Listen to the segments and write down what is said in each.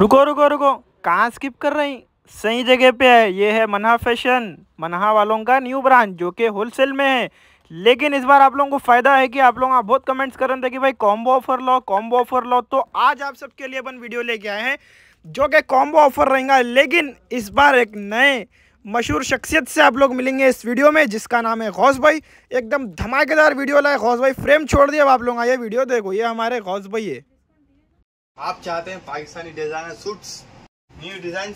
रुको रुको रुको कहाँ स्किप कर रही सही जगह पे है ये है मनहा फैशन मनहा वालों का न्यू ब्रांच जो कि होलसेल में है लेकिन इस बार आप लोगों को फ़ायदा है कि आप लोग आप बहुत कमेंट्स कर रहे थे कि भाई कॉम्बो ऑफर लो कॉम्बो ऑफर लो तो आज आप सबके लिए अपन वीडियो लेके आए हैं जो कि कॉम्बो ऑफर रहेगा लेकिन इस बार एक नए मशहूर शख्सियत से आप लोग मिलेंगे इस वीडियो में जिसका नाम है गौस भाई एकदम धमाकेदार वीडियो लाए गौस भाई फ्रेम छोड़ दिया आप लोग आइए वीडियो देखो ये हमारे गौस भाई है आप चाहते हैं Pakistani designer suits new design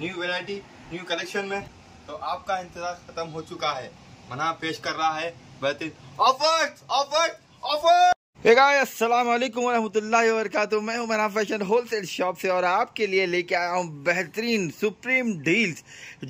new variety new collection में तो आपका इंतजार खत्म हो चुका है मना पेश कर रहा है बेहतरीन ऑफर्स ऑफर्स ऑफर्स असलम वरहमल मैं हूं मना फैशन होलसेल शॉप से और आपके लिए लेके आया हूँ बेहतरीन सुप्रीम डील्स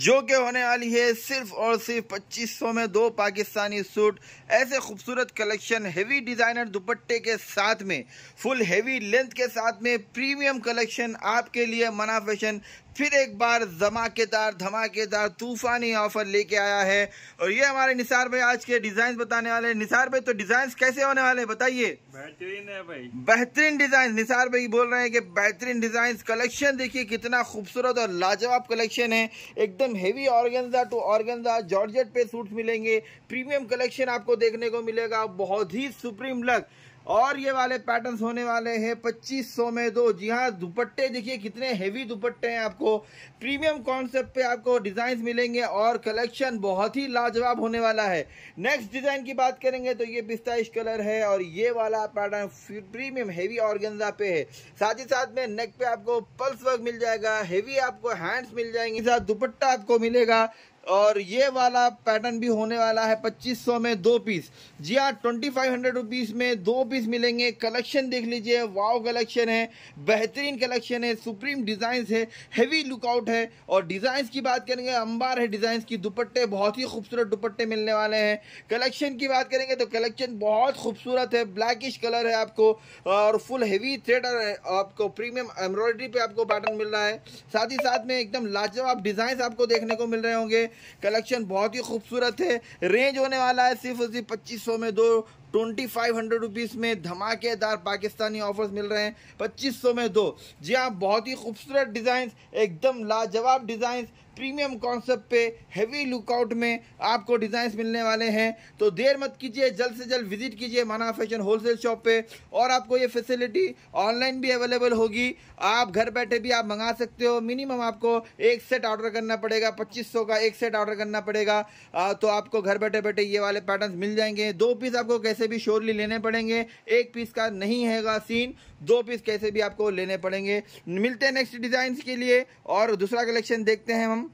जो कि होने वाली है सिर्फ और सिर्फ पच्चीस सौ में दो पाकिस्तानी सूट ऐसे खूबसूरत कलेक्शन हेवी डिज़ाइनर दुपट्टे के साथ में फुल हेवी लेंथ के साथ में प्रीमियम कलेक्शन आपके लिए मना फैशन फिर एक बार धमाकेदार धमाकेदार तूफानी ऑफर लेके आया है और ये हमारे निसार भाई आज के डिजाइन बताने वाले हैं निसार भाई तो डिजाइन कैसे होने वाले हैं बताइए बेहतरीन है भाई बेहतरीन डिजाइन निसार भाई बोल रहे हैं कि बेहतरीन डिजाइन कलेक्शन देखिए कितना खूबसूरत और लाजवाब कलेक्शन है एकदम heavy organza to organza georgette पे सूट मिलेंगे प्रीमियम कलेक्शन आपको देखने को मिलेगा बहुत ही सुप्रीम लग और ये वाले पैटर्न्स होने वाले हैं 2500 में दो जी हाँ दुपट्टे देखिए कितने हेवी दुपट्टे हैं आपको प्रीमियम कॉन्सेप्ट पे आपको डिजाइन मिलेंगे और कलेक्शन बहुत ही लाजवाब होने वाला है नेक्स्ट डिजाइन की बात करेंगे तो ये पिस्ताइश कलर है और ये वाला पैटर्न प्रीमियम हेवी ऑर्गेंजा पे है साथ ही साथ में नेक पे आपको पल्स वर्क मिल जाएगा हेवी आपको हैंड्स मिल जाएंगे साथ दुपट्टा आपको मिलेगा और ये वाला पैटर्न भी होने वाला है 2500 में दो पीस जी हाँ ट्वेंटी फाइव हंड्रेड रुपीज़ में दो पीस मिलेंगे कलेक्शन देख लीजिए वाव कलेक्शन है बेहतरीन कलेक्शन है सुप्रीम डिज़ाइंस है हेवी लुकआउट है और डिज़ाइंस की बात करेंगे अंबार है डिज़ाइंस की दुपट्टे बहुत ही खूबसूरत दुपट्टे मिलने वाले हैं कलेक्शन की बात करेंगे तो कलेक्शन बहुत खूबसूरत है ब्लैकिश कलर है आपको और फुल थ्रेडर है आपको प्रीमियम एम्ब्रॉयडरी पे आपको पैटर्न मिल रहा है साथ ही साथ में एकदम लाजवाब डिज़ाइंस आपको देखने को मिल रहे होंगे कलेक्शन बहुत ही खूबसूरत है रेंज होने वाला है सिर्फ और सिर्फ पच्चीस में दो ट्वेंटी फाइव हंड्रेड रुपीज़ में धमाकेदार पाकिस्तानी ऑफर्स मिल रहे हैं पच्चीस सौ में दो जी हाँ बहुत ही खूबसूरत डिज़ाइंस एकदम लाजवाब डिज़ाइंस प्रीमियम कॉन्सेप्ट पे हैवी लुकआउट में आपको डिज़ाइंस मिलने वाले हैं तो देर मत कीजिए जल्द से जल्द विजिट कीजिए माना फैशन होलसेल शॉप पे और आपको ये फैसिलिटी ऑनलाइन भी अवेलेबल होगी आप घर बैठे भी आप मंगा सकते हो मिनिमम आपको एक सेट ऑर्डर करना पड़ेगा पच्चीस सौ का एक सेट ऑर्डर करना पड़ेगा तो आपको घर बैठे बैठे ये वाले पैटर्न मिल जाएंगे दो पीस आपको कैसे कैसे भी श्योरली लेने पड़ेंगे एक पीस का नहीं हैगा सीन दो पीस कैसे भी आपको लेने पड़ेंगे मिलते हैं नेक्स्ट डिज़ाइन के लिए और दूसरा कलेक्शन देखते हैं हम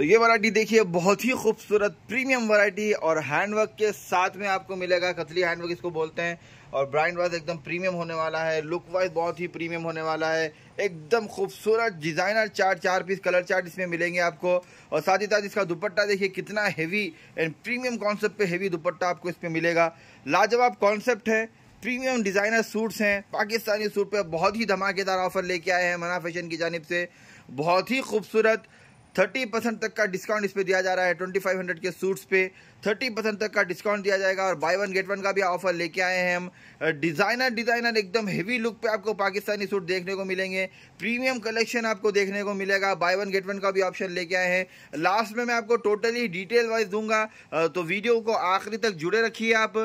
तो ये वैरायटी देखिए बहुत ही खूबसूरत प्रीमियम वैरायटी और हैंडवर्क के साथ में आपको मिलेगा कतली हैंडवर्क इसको बोलते हैं और ब्रांड वाइज एकदम प्रीमियम होने वाला है लुक वाइज बहुत ही प्रीमियम होने वाला है एकदम खूबसूरत डिज़ाइनर चार्ट चार पीस कलर चार्ट इसमें मिलेंगे आपको और साथ ही साथ इसका दुपट्टा देखिए कितना हैवी एंड प्रीमियम कॉन्सेप्ट पे हैवी दुपट्टा आपको इसमें मिलेगा लाजवाब कॉन्सेप्ट है प्रीमियम डिज़ाइनर सूट्स हैं पाकिस्तानी सूट पर बहुत ही धमाकेदार ऑफर लेके आए हैं मना फैशन की जानब से बहुत ही खूबसूरत 30 परसेंट तक का डिस्काउंट इस पर दिया जा रहा है 2500 के सूट्स पे थर्टी परसेंट तक का डिस्काउंट दिया जाएगा और बाय वन गेट वन का भी ऑफर लेके आए हैं हम डिज़ाइनर डिज़ाइनर एकदम हेवी लुक पे आपको पाकिस्तानी सूट देखने को मिलेंगे प्रीमियम कलेक्शन आपको देखने को मिलेगा बाय वन गेट वन का भी ऑप्शन लेके आए हैं लास्ट में मैं आपको टोटली डिटेल वाइज दूंगा तो वीडियो को आखिरी तक जुड़े रखिए आप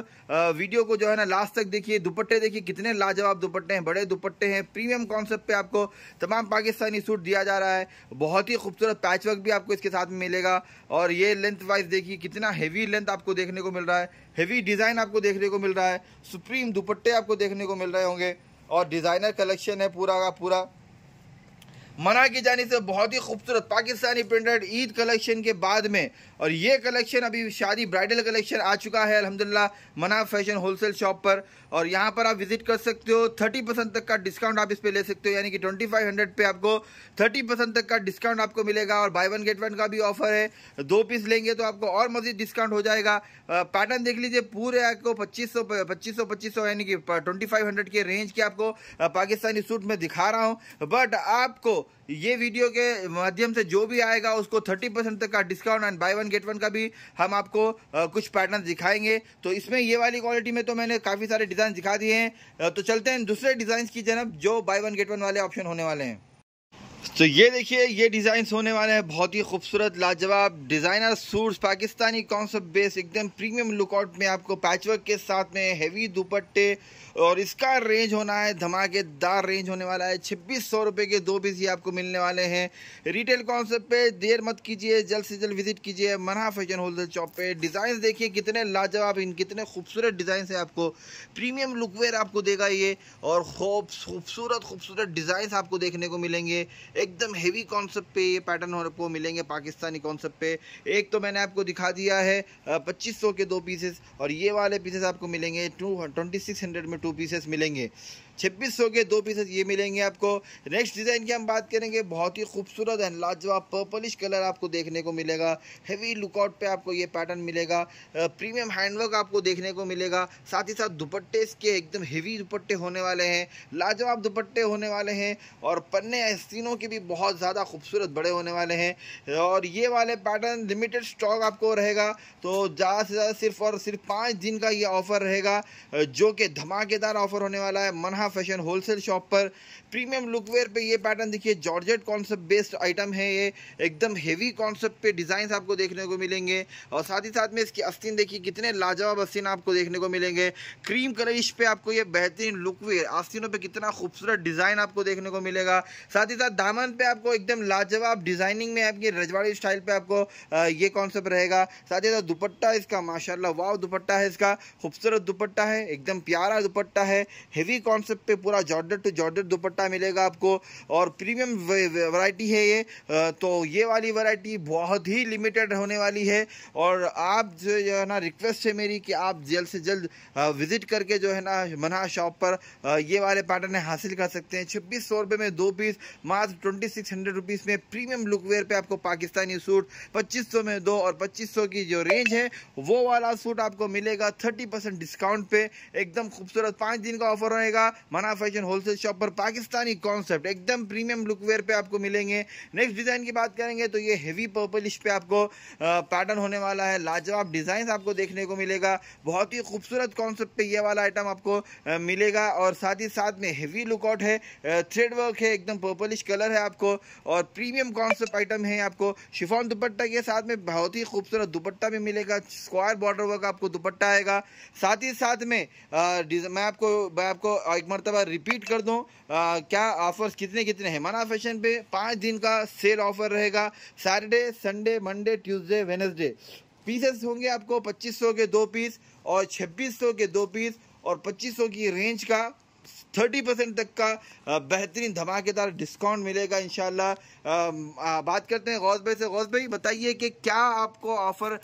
वीडियो को जो है ना लास्ट तक देखिए दुपट्टे देखिए कितने लाजवाब दुपट्टे हैं बड़े दुपट्टे हैं प्रीमियम कॉन्सेप्ट पे आपको तमाम पाकिस्तानी सूट दिया जा रहा है बहुत ही खूबसूरत पैचवर्क भी आपको इसके साथ में मिलेगा और ये लेंथ वाइज देखिए कितना हेवी हैवी लेंथ आपको देखने को मिल रहा है हैवी डिज़ाइन आपको देखने को मिल रहा है सुप्रीम दुपट्टे आपको देखने को मिल रहे होंगे और डिज़ाइनर कलेक्शन है पूरा का पूरा मना की जाने से बहुत ही खूबसूरत पाकिस्तानी प्रिंटेड ईद कलेक्शन के बाद में और ये कलेक्शन अभी शादी ब्राइडल कलेक्शन आ चुका है अलहमदिल्ला मना फैशन होलसेल शॉप पर और यहाँ पर आप विजिट कर सकते हो थर्टी परसेंट तक का डिस्काउंट आप इस पर ले सकते हो यानी कि ट्वेंटी फाइव हंड्रेड पे आपको थर्टी परसेंट तक का डिस्काउंट आपको मिलेगा और बाय वन गेट वन का भी ऑफर है दो पीस लेंगे तो आपको और मजीद डिस्काउंट हो जाएगा पैटर्न देख लीजिए पूरे आपको पच्चीस सौ पच्चीस सौ पच्चीस सौ यानी कि ट्वेंटी फाइव हंड्रेड के रेंज के आपको पाकिस्तानी सूट में दिखा रहा हूँ बट आपको ये वीडियो के माध्यम से जो भी आएगा उसको 30 परसेंट तक का discount and buy one get one का भी हम आपको आ, कुछ पैटर्न दिखाएंगे तो इसमें ये वाली क्वालिटी में तो मैंने काफ़ी सारे डिज़ाइन दिखा दिए हैं तो चलते हैं दूसरे डिज़ाइन की जनब जो बाय वन गेट वन वाले ऑप्शन होने वाले हैं तो ये देखिए ये डिज़ाइन होने वाले हैं बहुत ही खूबसूरत लाजवाब designer suits Pakistani concept base एकदम प्रीमियम लुकआउट में आपको पैचवर्क के साथ में हैवी दुपट्टे और इसका रेंज होना है धमाकेदार रेंज होने वाला है छब्बीस सौ रुपये के दो पीस ये आपको मिलने वाले हैं रिटेल कॉन्सेप्ट पे देर मत कीजिए जल्द से जल्द विजिट कीजिए मना फैशन होलसेल शॉप पे डिज़ाइन देखिए कितने लाजवाब इन कितने खूबसूरत डिज़ाइन है आपको प्रीमियम लुकवेयर आपको देगा ये और खूब खूबसूरत खूबसूरत डिज़ाइन आपको देखने को मिलेंगे एकदम हेवी कॉन्सेप्ट पे ये पैटर्न आपको मिलेंगे पाकिस्तानी कॉन्सेप्ट पे एक तो मैंने आपको दिखा दिया है पच्चीस के दो पीसेस और ये वाले पीसेस आपको मिलेंगे टू ट्वेंटी में टू पीसेस मिलेंगे छब्बीस के दो पीसेस ये मिलेंगे आपको नेक्स्ट डिज़ाइन की हम बात करेंगे बहुत ही खूबसूरत एंड लाजवाब पर्पलिश कलर आपको देखने को मिलेगा हेवी लुकआउट पे आपको ये पैटर्न मिलेगा प्रीमियम हैंडवर्क आपको देखने को मिलेगा साथ ही साथ दुपट्टे इसके एकदम हेवी दुपट्टे होने वाले हैं लाजवाब दुपट्टे होने वाले हैं और पन्ने तीनों के भी बहुत ज़्यादा खूबसूरत बड़े होने वाले हैं और ये वाले पैटर्न लिमिटेड स्टॉक आपको रहेगा तो ज़्यादा से ज़्यादा सिर्फ और सिर्फ पाँच दिन का ये ऑफ़र रहेगा जो कि धमाकेदार ऑफ़र होने वाला है मनहा फैशन होलसेल शॉप पर प्रीमियम लुकवेयर पर यह पैटर्न देखिए जॉर्जेट कॉन्सेप्ट बेस्ड आइटम है ये एकदम हेवी कॉन्सेप्ट पे डिज़ाइन आपको देखने को मिलेंगे और साथ ही साथ में इसकी अस्तिन देखिए कितने लाजवाब अस्तिन आपको देखने को मिलेंगे क्रीम कलरिश पे आपको ये बेहतरीन लुकवेयर आस्तिनों पर कितना खूबसूरत डिज़ाइन आपको देखने को मिलेगा साथ ही साथ दामन दामन पे आपको एकदम लाजवाब डिजाइनिंग में आपकी रजवाड़ी स्टाइल पे आपको ये कॉन्सेप्ट रहेगा साथ ही साथ दुपट्टा इसका माशाला वाव दुपट्टा है इसका खूबसूरत दुपट्टा है एकदम प्यारा दुपट्टा है हेवी कॉन्सेप्ट पे पूरा जॉर्डर टू जॉर्डर दुपट्टा मिलेगा आपको और प्रीमियम वरायटी है ये तो ये वाली वरायटी बहुत ही लिमिटेड होने वाली है और आप जो है ना रिक्वेस्ट है मेरी कि आप जल्द से जल्द विजिट करके जो है ना मना शॉप पर ये वाले पैटर्न हासिल कर सकते हैं छब्बीस सौ रुपये में दो पीस मात्र ट्वेंटी सिक्स हंड्रेड रुपीज़ में प्रीमियम लुकवेयर पे आपको पाकिस्तानी सूट पच्चीस सौ में दो और पच्चीस सौ की जो रेंज है वो वाला सूट आपको मिलेगा थर्टी परसेंट डिस्काउंट पे एकदम खूबसूरत पांच दिन का ऑफर रहेगा मना फैशन होलसेल शॉप पर पाकिस्तानी कॉन्सेप्ट एकदम प्रीमियम लुकवेयर पे आपको मिलेंगे नेक्स्ट डिज़ाइन की बात करेंगे तो ये हैवी पर्पलिश पे आपको पैटर्न होने वाला है लाजवाब डिज़ाइन आपको देखने को मिलेगा बहुत ही खूबसूरत कॉन्सेप्ट ये वाला आइटम आपको मिलेगा और साथ ही साथ में हैवी लुकआउट है थ्रेड वर्क है एकदम पर्पलिश कलर है है आपको और प्रीमियम कॉन्सेप्ट आइटम है आपको शिफॉन दुपट्टा के साथ में बहुत ही खूबसूरत दुपट्टा भी मिलेगा स्क्वायर बॉर्डर वर्क आपको दुपट्टा आएगा साथ ही साथ में आ, मैं आपको मैं आपको एक मरतबा रिपीट कर दूँ क्या ऑफर्स कितने कितने हैं मना फैशन पे पाँच दिन का सेल ऑफर रहेगा Saturday Sunday Monday Tuesday Wednesday pieces होंगे आपको 2500 के दो पीस और 2600 के दो पीस और 2500 की रेंज का थर्टी परसेंट तक का बेहतरीन धमाकेदार डिस्काउंट मिलेगा इन बात करते हैं गौस भाई से गौस भाई बताइए कि क्या आपको ऑफ़र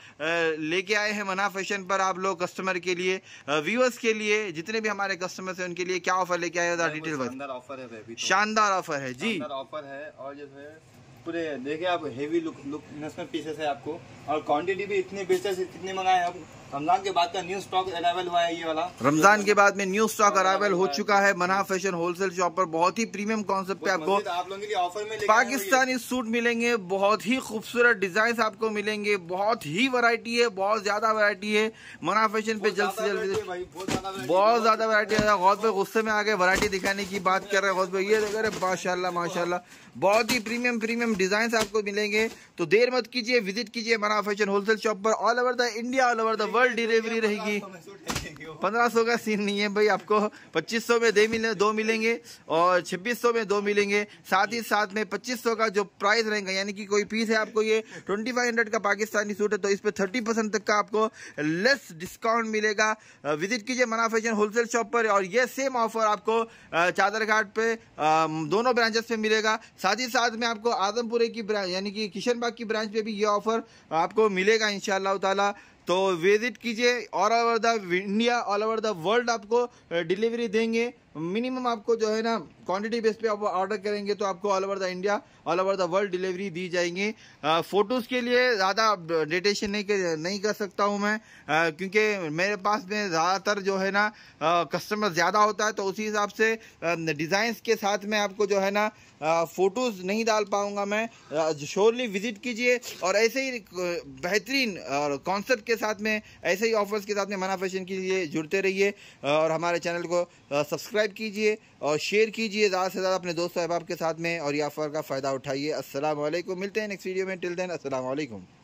लेके आए हैं मना फैशन पर आप लोग कस्टमर के लिए व्यूअर्स के लिए जितने भी हमारे कस्टमर्स हैं उनके लिए क्या ऑफ़र लेके आए हैं डिटेल ऑफ़र है तो। शानदार ऑफ़र है जी ऑफ़र है और जो है पूरे देखिए आप हेवी लुक लुक पीसेस है आपको और क्वांटिटी भी इतनी बेचते इतनी मंगाए आप रमजान के बाद का न्यू स्टॉक अराइवल हुआ है ये वाला रमजान के बाद में न्यू स्टॉक अराइवल हो चुका है मना फैशन होलसेल शॉप पर बहुत ही प्रीमियम कॉन्सेप्ट पे आपको आप लोगों के लिए ऑफर में पाकिस्तानी सूट मिलेंगे बहुत ही खूबसूरत डिजाइन आपको मिलेंगे बहुत ही वरायटी है बहुत ज्यादा वरायटी है मना फैशन पे जल्द से जल्द बहुत ज्यादा वरायटी है गौत भाई गुस्से में आ गए वरायटी दिखाने की बात कर रहे हैं गौत भाई ये देख रहे माशाला माशाला बहुत ही प्रीमियम प्रीमियम डिजाइन आपको मिलेंगे तो देर मत कीजिए विजिट कीजिए मना फैशन होलसेल शॉप पर all over the India all over the world double delivery रहेगी पंद्रह सौ का सीन नहीं है भाई आपको पच्चीस सौ में दे मिले दो मिलेंगे और छब्बीस सौ में दो मिलेंगे साथ ही साथ में पच्चीस सौ का जो प्राइस रहेगा यानी कि कोई पीस है आपको ये ट्वेंटी फाइव हंड्रेड का पाकिस्तानी सूट है तो इस पर थर्टी परसेंट तक का आपको लेस डिस्काउंट मिलेगा विजिट कीजिए मना फैशन होलसेल शॉप पर और ये सेम ऑफर आपको चादर घाट पर दोनों ब्रांचेस पर मिलेगा साथ ही साथ में आपको आदमपुरे की ब्रांच यानी कि किशनबाग की ब्रांच पर भी ये ऑफर आपको मिलेगा इन शाह तो विजिट कीजिए all over the India all over the world आपको डिलीवरी uh, देंगे मिनिमम आपको जो है ना क्वांटिटी बेस पे आप ऑर्डर करेंगे तो आपको all over the India all over the world delivery दी जाएंगी फ़ोटोज़ के लिए ज़्यादा डेटेशन नहीं कर नहीं कर सकता हूँ मैं क्योंकि मेरे पास में ज़्यादातर जो है ना कस्टमर ज़्यादा होता है तो उसी हिसाब से डिज़ाइंस के साथ में आपको जो है ना फ़ोटोज़ नहीं डाल पाऊँगा मैं श्योरली विज़िट कीजिए और ऐसे ही बेहतरीन कॉन्सेप्ट के साथ में ऐसे ही ऑफर्स के साथ में मना फैशन के लिए जुड़ते रहिए और हमारे चैनल को सब्सक्राइब सब्सक्राइब कीजिए और शेयर कीजिए ज़्यादा से ज़्यादा अपने दोस्त अहबाब के साथ में और ये ऑफ़र का फ़ायदा उठाइए असल मिलते हैं नेक्स्ट वीडियो में टिल देन असल